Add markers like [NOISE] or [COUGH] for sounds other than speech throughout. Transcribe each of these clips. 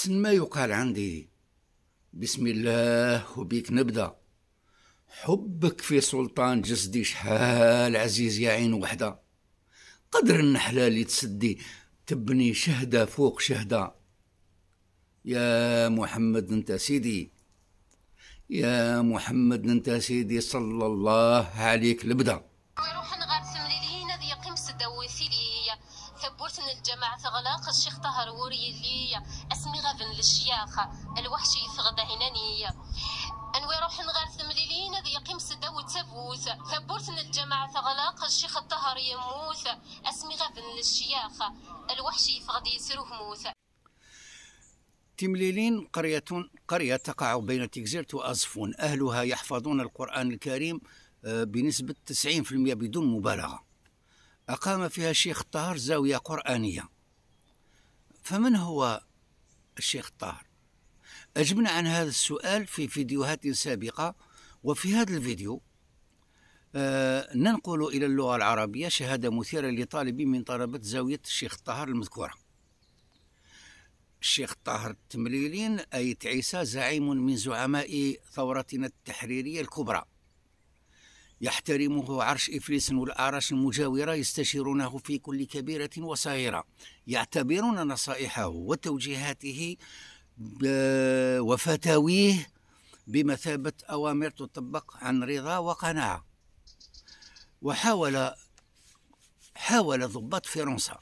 أحسن ما يقال عندي بسم الله وبيك نبدا حبك في سلطان جسدي شحال عزيز يا عين وحده قدر النحلة اللي تسدي تبني شهدة فوق شهدة يا محمد انت سيدي يا محمد انت سيدي صلى الله عليك لبدا ويروح نغار سمليلينا ذي قيم سدوي سيلي ثبورتن الجماعة غلاق الشيخ طهر وريلي اسمي غابن للشياخ الوحش يثغد عينانية انوي روح نغار ثمليلين ذي يقيم سدا وتبوث ثبورتنا الجماعة ثغلاق الشيخ الطهر يموث اسمي غابن للشياخ الوحش يثغد يسره موث تمليلين قرية قرية تقع بين تكزيرت وأزفون أهلها يحفظون القرآن الكريم آه، بنسبة 90% بدون مبالغة أقام فيها الشيخ الطاهر زاوية قرآنية فمن هو الشيخ طاهر أجبنا عن هذا السؤال في فيديوهات سابقة وفي هذا الفيديو آه ننقل إلى اللغة العربية شهادة مثيرة لطالب من طلبة زاوية الشيخ طاهر المذكورة الشيخ طاهر التمليلين أي تعيسى زعيم من زعماء ثورتنا التحريرية الكبرى يحترمه عرش إفليس والأعراش المجاورة يستشيرونه في كل كبيرة وصغيرة يعتبرون نصائحه وتوجيهاته وفتاويه بمثابة أوامر تطبق عن رضا وقناعة وحاول حاول ضباط فرنسا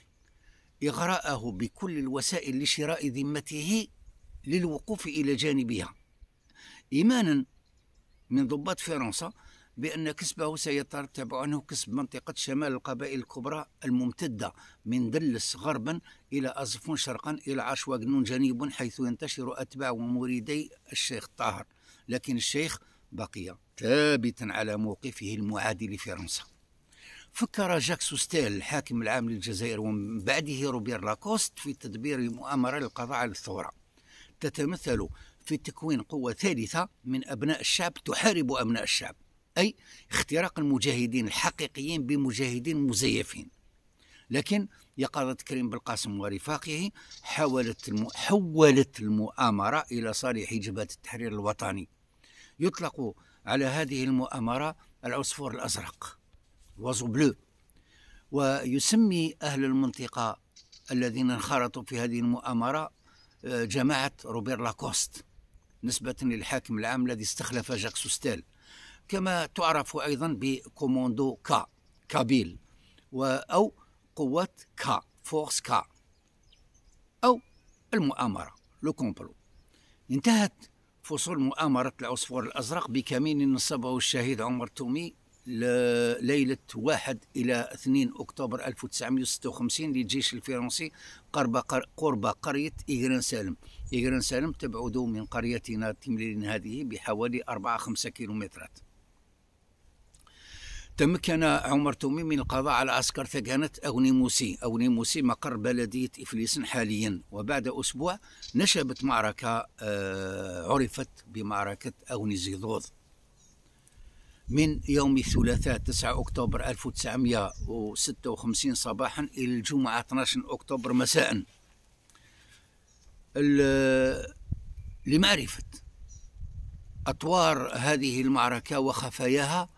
إغراءه بكل الوسائل لشراء ذمته للوقوف إلى جانبها إيمانا من ضباط فرنسا بأن كسبه سيترتب عنه كسب منطقة شمال القبائل الكبرى الممتدة من دلس غربا إلى أزفون شرقا إلى عشواقنون جنيب حيث ينتشر أتباع ومريدي الشيخ الطاهر لكن الشيخ بقي ثابتا على موقفه المعادي لفرنسا فكر جاك سوستيل الحاكم العام للجزائر ومن بعده روبير لاكوست في تدبير مؤامرة للقضاء على الثورة تتمثل في تكوين قوة ثالثة من أبناء الشعب تحارب أبناء الشعب أي اختراق المجاهدين الحقيقيين بمجاهدين مزيفين لكن يقظة كريم بالقاسم ورفاقه حولت الم... حولت المؤامرة إلى صالح جبهة التحرير الوطني يطلق على هذه المؤامرة العصفور الأزرق وزو بلو ويسمي أهل المنطقة الذين انخرطوا في هذه المؤامرة آه، جماعة روبير لاكوست نسبة للحاكم العام الذي استخلف جاك سوستيل كما تعرف أيضا بكوموندو كا كابيل أو قوات كا فورس كا أو المؤامرة لو كومبلو انتهت فصول مؤامرة العصفور الأزرق بكمين نصبه الشهيد عمر تومي ليلة 1 إلى 2 أكتوبر 1956 للجيش الفرنسي قرب قرب قرية إيغران سالم إيغران سالم تبعد من قريتنا تملين هذه بحوالي 4-5 كيلومترات تمكن عمر تومي من القضاء على عسكر ثقانة أو موسي أو موسي مقر بلدية إفليس حاليا وبعد أسبوع نشبت معركة آه، عرفت بمعركة أونيزيدوذ من يوم الثلاثاء 9 أكتوبر 1956 صباحا إلى الجمعة 12 أكتوبر مساء لمعرفة أطوار هذه المعركة وخفاياها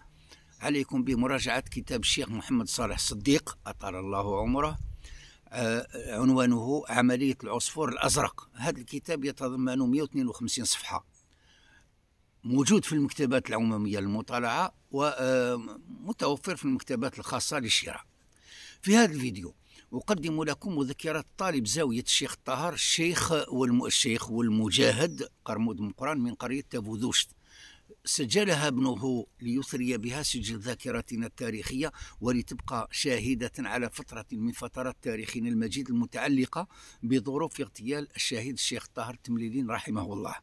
عليكم بمراجعة كتاب الشيخ محمد صالح صديق أطال الله عمره آه، عنوانه عملية العصفور الأزرق هذا الكتاب يتضمن 152 صفحة موجود في المكتبات العمومية للمطالعة ومتوفر آه، في المكتبات الخاصة للشراء في هذا الفيديو أقدم لكم مذكرة طالب زاوية الشيخ الطاهر الشيخ والمجاهد قرمود مقران من قرية تابوذوشت سجلها ابنه ليثري بها سجل ذاكرتنا التاريخية ولتبقى شاهدة على فترة من فترات تاريخنا المجيد المتعلقة بظروف اغتيال الشهيد الشيخ طاهر التمليلين رحمه الله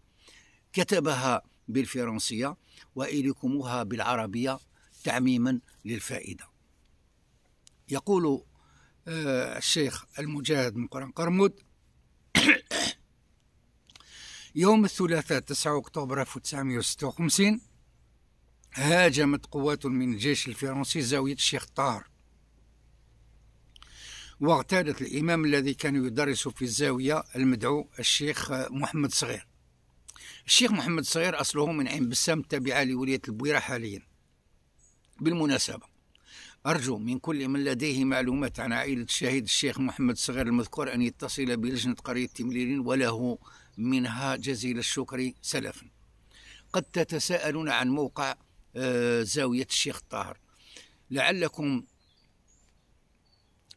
كتبها بالفرنسية وإليكمها بالعربية تعميما للفائدة يقول آه، الشيخ المجاهد من قرن قرمود [COUGHS] يوم الثلاثاء 9 أكتوبر 1956 هاجمت قوات من الجيش الفرنسي زاوية الشيخ طاهر واغتالت الإمام الذي كان يدرس في الزاوية المدعو الشيخ محمد صغير الشيخ محمد صغير أصله من عين بسام التابعة لولاية البويرة حاليا بالمناسبة أرجو من كل من لديه معلومات عن عائلة الشهيد الشيخ محمد صغير المذكور أن يتصل بلجنة قرية تمليرين وله منها جزيل الشكر سلفا قد تتساءلون عن موقع آه، زاوية الشيخ الطاهر لعلكم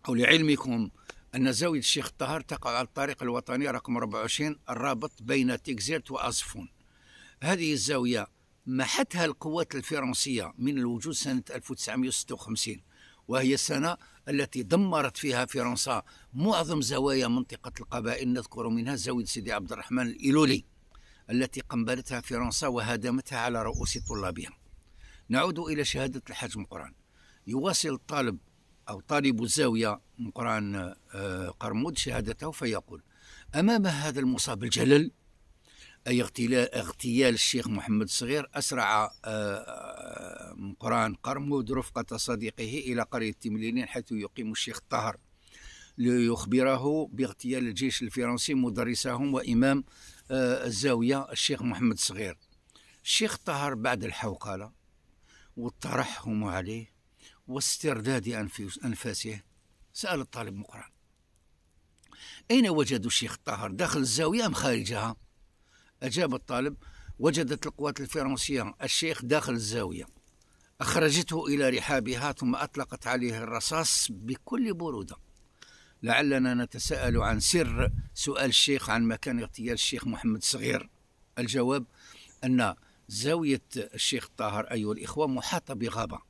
أو لعلمكم أن زاوية الشيخ الطاهر تقع على الطريق الوطني رقم 24 الرابط بين تيكزيرت وأصفون هذه الزاوية محتها القوات الفرنسية من الوجود سنة 1956 وهي السنة التي دمرت فيها فرنسا معظم زوايا منطقة القبائل نذكر منها زاوية سيدي عبد الرحمن الإيلولي التي قنبلتها فرنسا وهدمتها على رؤوس طلابها نعود إلى شهادة الحاج مقران يواصل الطالب أو طالب الزاوية مقران آه، قرمود شهادته فيقول أمام هذا المصاب الجلل أي اغتيال الشيخ محمد الصغير أسرع آه، آه، مقران قرمود رفقة صديقه إلى قرية تملينين حيث يقيم الشيخ الطاهر ليخبره باغتيال الجيش الفرنسي مدرسهم وإمام آه، الزاوية الشيخ محمد الصغير الشيخ طهر بعد الحوقلة والترحم عليه واسترداد أنفاسه سأل الطالب مقران أين وجدوا الشيخ طهر داخل الزاوية أم خارجها؟ أجاب الطالب وجدت القوات الفرنسية الشيخ داخل الزاوية أخرجته إلى رحابها ثم أطلقت عليه الرصاص بكل برودة لعلنا نتساءل عن سر سؤال الشيخ عن مكان اغتيال الشيخ محمد الصغير الجواب أن زاوية الشيخ طاهر أيها الإخوة محاطة بغابة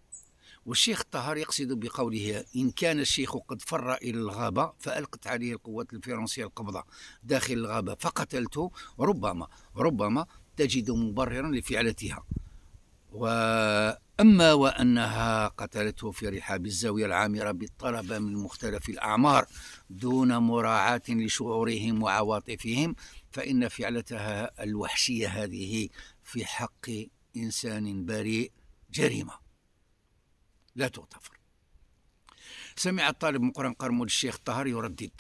والشيخ الطهر يقصد بقوله إن كان الشيخ قد فر إلى الغابة فألقت عليه القوات الفرنسية القبضة داخل الغابة فقتلته ربما ربما تجد مبررا لفعلتها وأما وأنها قتلته في رحاب الزاوية العامرة بالطلبة من مختلف الأعمار دون مراعاة لشعورهم وعواطفهم فإن فعلتها الوحشية هذه في حق إنسان بريء جريمة لا تغتفر سمع الطالب مقرن قرمود الشيخ طهر يردد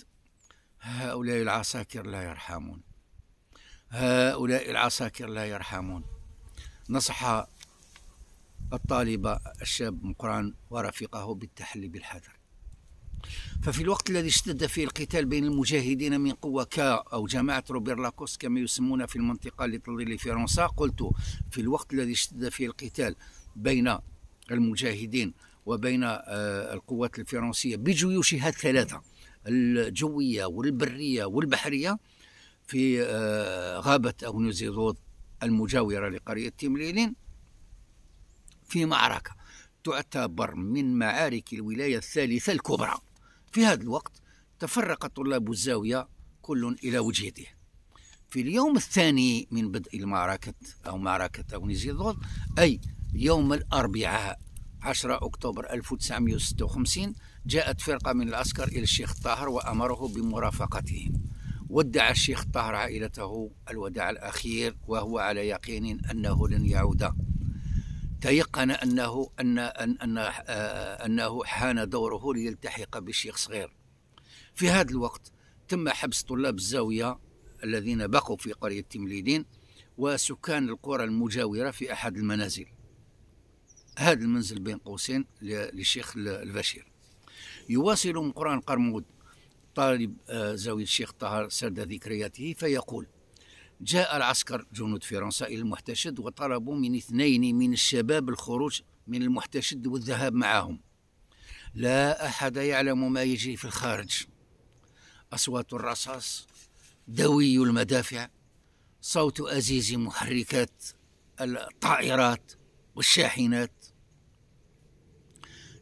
هؤلاء العساكر لا يرحمون هؤلاء العساكر لا يرحمون نصح الطالب الشاب مقران ورفقه بالتحلي بالحذر ففي الوقت الذي اشتد فيه القتال بين المجاهدين من قوة كا أو جماعة روبير لاكوس كما يسمون في المنطقة لتظل فرنسا قلت في الوقت الذي اشتد فيه القتال بين المجاهدين وبين آه، القوات الفرنسية بجيوشها الثلاثة الجوية والبرية والبحرية في آه، غابة أونيزيدود المجاورة لقرية تمليلين في معركة تعتبر من معارك الولاية الثالثة الكبرى في هذا الوقت تفرق طلاب الزاوية كل إلى وجهته في اليوم الثاني من بدء المعركة أو معركة أونيزيدود أي يوم الأربعاء 10 أكتوبر 1956 جاءت فرقة من العسكر إلى الشيخ طاهر وأمره بمرافقتهم ودع الشيخ طاهر عائلته الوداع الأخير وهو على يقين أنه لن يعود تيقن أنه أن أن أن آه، أنه حان دوره ليلتحق بالشيخ صغير في هذا الوقت تم حبس طلاب الزاوية الذين بقوا في قرية تمليدين وسكان القرى المجاورة في أحد المنازل هذا المنزل بين قوسين للشيخ البشير يواصل قران قرمود طالب آه، زاوية الشيخ طه سرد ذكرياته فيقول جاء العسكر جنود فرنسا إلى المحتشد وطلبوا من اثنين من الشباب الخروج من المحتشد والذهاب معهم لا أحد يعلم ما يجري في الخارج أصوات الرصاص دوي المدافع صوت أزيز محركات الطائرات والشاحنات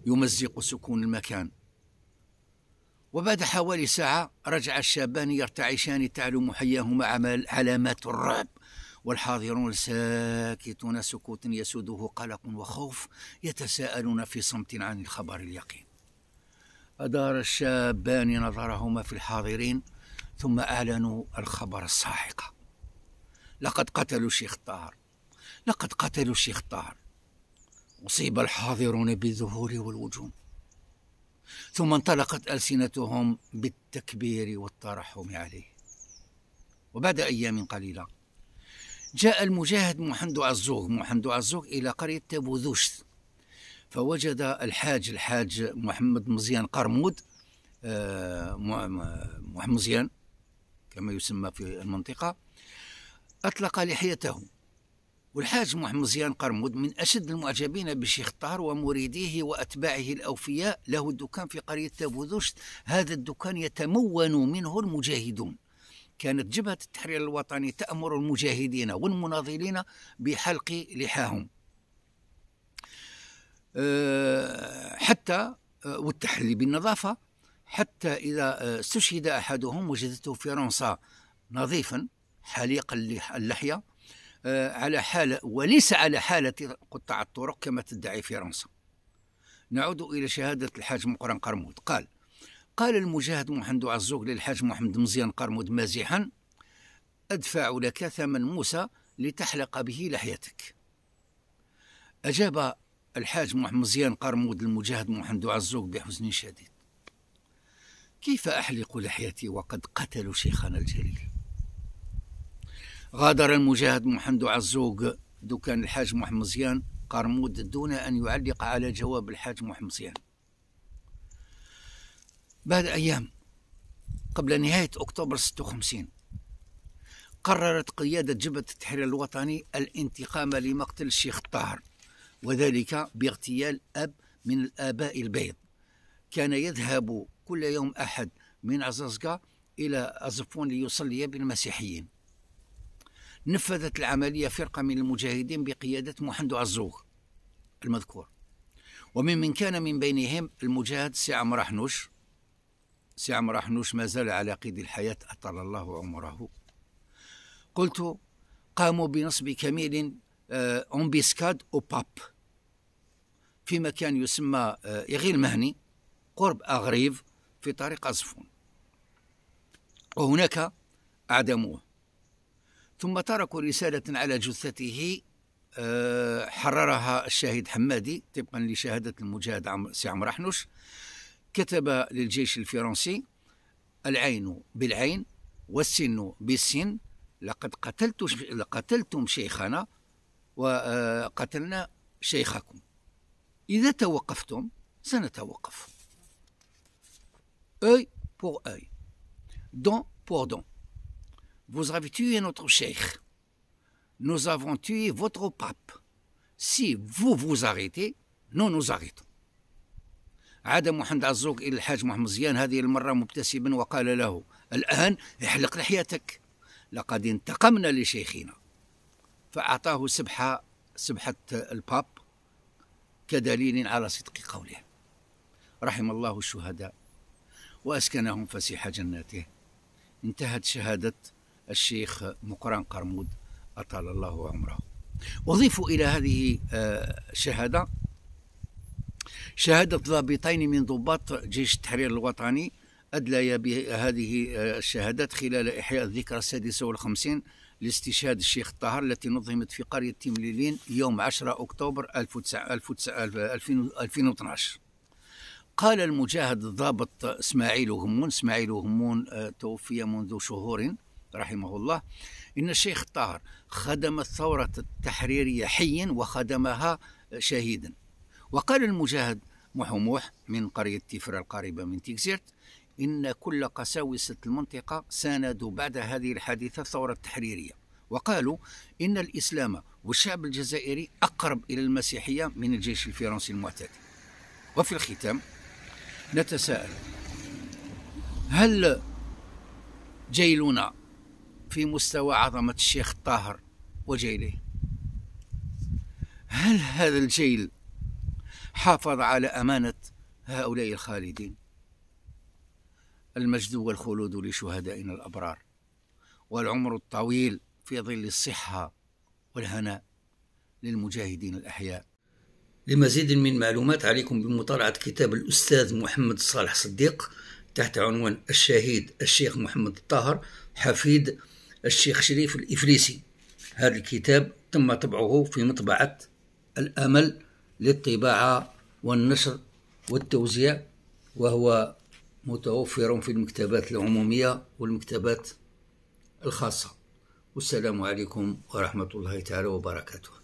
يمزق سكون المكان وبعد حوالي ساعة رجع الشابان يرتعشان محياهما عمل علامات الرعب والحاضرون ساكتون سكوتا يسوده قلق وخوف يتساءلون في صمت عن الخبر اليقين أدار الشابان نظرهما في الحاضرين ثم أعلنوا الخبر الصاعقة لقد قتلوا الشيخ طار لقد قتلوا الشيخ طار أصيب الحاضرون بالذهول والوجوم ثم انطلقت ألسنتهم بالتكبير والترحم عليه وبعد أيام قليلة جاء المجاهد محمد عزوغ محمد عزوغ إلى قرية تبوذوشت فوجد الحاج الحاج محمد مزيان قرمود آه، محمد مزيان كما يسمى في المنطقة أطلق لحيته والحاج محمد زيان قرمود من أشد المعجبين بشيخ طهر ومريديه وأتباعه الأوفياء له الدكان في قرية تابوذشت هذا الدكان يتمون منه المجاهدون كانت جبهة التحرير الوطني تأمر المجاهدين والمناضلين بحلق لحاهم أه، حتى أه، والتحلي بالنظافة حتى إذا أه، استشهد أحدهم وجدته فرنسا نظيفا حليق اللحية آه، على حالة وليس على حالة قطاع الطرق كما تدعي فرنسا نعود إلى شهادة الحاج مقرن قرمود قال قال المجاهد محمد عزوق للحاج محمد مزيان قرمود مازحا أدفع لك ثمن موسى لتحلق به لحيتك أجاب الحاج محمد مزيان قرمود المجاهد محمد عزوق بحزن شديد كيف أحلق لحيتي وقد قتلوا شيخنا الجليل غادر المجاهد محمد عزوق دكان الحاج محمد زيان قرمود دون أن يعلق على جواب الحاج محمد زيان بعد أيام قبل نهاية أكتوبر 56 قررت قيادة جبهة التحرير الوطني الانتقام لمقتل الشيخ الطاهر وذلك باغتيال أب من الآباء البيض كان يذهب كل يوم أحد من عزازكا إلى أزفون ليصلي بالمسيحيين نفذت العملية فرقة من المجاهدين بقيادة محمد عزوغ المذكور وممن كان من بينهم المجاهد سي عمر حنوش سي عمر حنوش ما زال على قيد الحياة أطال الله عمره قلت قاموا بنصب كميل آه، أمبيسكاد أو باب في مكان يسمى آه، إغيل مهني قرب أغريف في طريق أزفون وهناك أعدموه ثم تركوا رسالة على جثته آه، حررها الشهيد حمادي طبقا لشهادة المجاهد سي عمرو حنوش كتب للجيش الفرنسي العين بالعين والسن بالسن لقد قتلت قتلتم شيخنا وقتلنا شيخكم إذا توقفتم سنتوقف أي بور اي دون بور دون Vous avez tué notre cheikh. Nous avons tué votre pape. Si vous vous arrêtez, nous nous arrêtons. عاد محمد عزوق إلى الحاج محمد زيان هذه المرة مبتسما وقال له الآن احلق لحيتك لقد انتقمنا لشيخنا فأعطاه سبحة سبحة الباب كدليل على صدق قوله رحم الله الشهداء وأسكنهم فسيح جناته انتهت شهادة الشيخ مقران قرمود أطال الله عمره أضيف إلى هذه الشهادة آه، شهادة ضابطين من ضباط جيش التحرير الوطني أدلي بهذه آه، الشهادات خلال إحياء الذكرى السادسة والخمسين لاستشهاد الشيخ الطاهر التي نظمت في قرية تمليلين يوم 10 أكتوبر 2012 قال المجاهد الضابط اسماعيل همون اسماعيل همون آه، توفي منذ شهور رحمه الله إن الشيخ طاهر خدم الثورة التحريرية حيا وخدمها شهيدا وقال المجاهد محموح من قرية تفرة القريبة من تيكزيرت إن كل قساوسة المنطقة ساندوا بعد هذه الحادثة الثورة التحريرية وقالوا إن الإسلام والشعب الجزائري أقرب إلى المسيحية من الجيش الفرنسي المعتدي وفي الختام نتساءل هل جيلنا في مستوى عظمة الشيخ الطاهر وجيله هل هذا الجيل حافظ على أمانة هؤلاء الخالدين المجد والخلود لشهدائنا الأبرار والعمر الطويل في ظل الصحة والهناء للمجاهدين الأحياء لمزيد من معلومات عليكم بمطالعة كتاب الأستاذ محمد صالح صديق تحت عنوان الشهيد الشيخ محمد الطاهر حفيد الشيخ شريف الإفريسي هذا الكتاب تم طبعه في مطبعة الأمل للطباعة والنشر والتوزيع وهو متوفر في المكتبات العمومية والمكتبات الخاصة والسلام عليكم ورحمة الله تعالى وبركاته